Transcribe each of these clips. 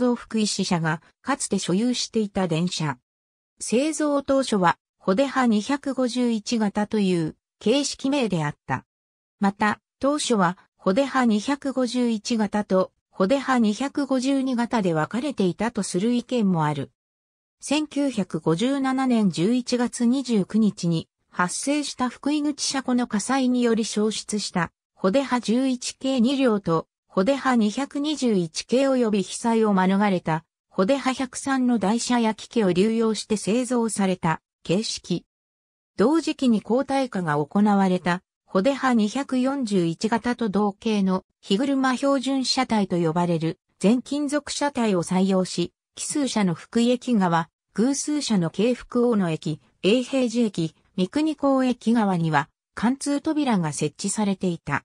造福井支社がかつて所有していた電車。製造当初は、ホデハ251型という形式名であった。また、当初は、ホデハ251型と、ホデハ252型で分かれていたとする意見もある。1957年11月29日に発生した福井口車庫の火災により消失した、ホデハ11系2両とホデハ221系及び被災を免れた、ホデハ103の台車や機器を流用して製造された形式。同時期に交代化が行われた、ホデハ241型と同型の日車標準車体と呼ばれる全金属車体を採用し、奇数車の福井駅側、偶数車の京福大野駅、永平寺駅、三国港駅側には、貫通扉が設置されていた。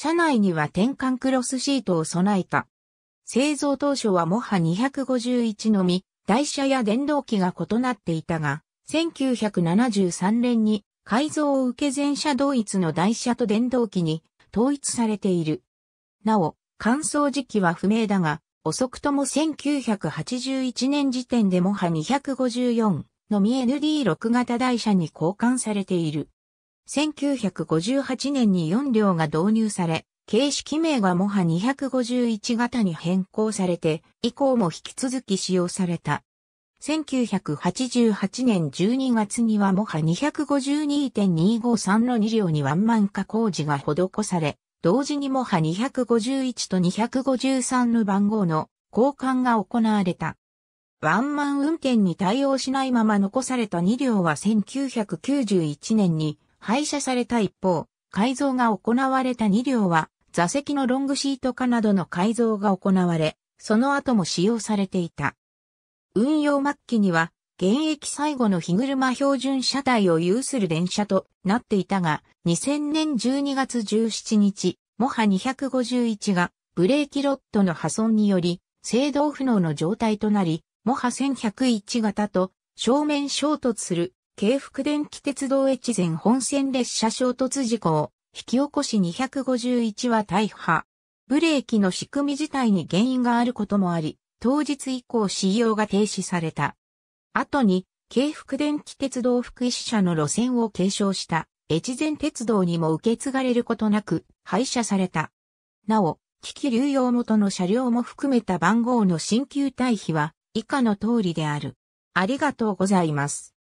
車内には転換クロスシートを備えた。製造当初はモハ251のみ、台車や電動機が異なっていたが、1973年に改造を受け全車同一の台車と電動機に統一されている。なお、乾燥時期は不明だが、遅くとも1981年時点でモハ254のみ ND6 型台車に交換されている。1958年に4両が導入され、形式名がモハ251型に変更されて、以降も引き続き使用された。1988年12月にはモハ252.253の2両にワンマン化工事が施され、同時にモハ251と253の番号の交換が行われた。ワンマン運転に対応しないまま残された2両は1991年に廃車された一方、改造が行われた2両は、座席のロングシート化などの改造が行われ、その後も使用されていた。運用末期には、現役最後の日車標準車体を有する電車となっていたが、2000年12月17日、モハ251がブレーキロットの破損により、制動不能の状態となり、モハ1101型と正面衝突する京福電気鉄道越前本線列車衝突事故を引き起こし251は大破。ブレーキの仕組み自体に原因があることもあり、当日以降使用が停止された。後に、京福電気鉄道福祉社の路線を継承した越前鉄道にも受け継がれることなく廃車された。なお、機器流用元の車両も含めた番号の新旧対比は以下の通りである。ありがとうございます。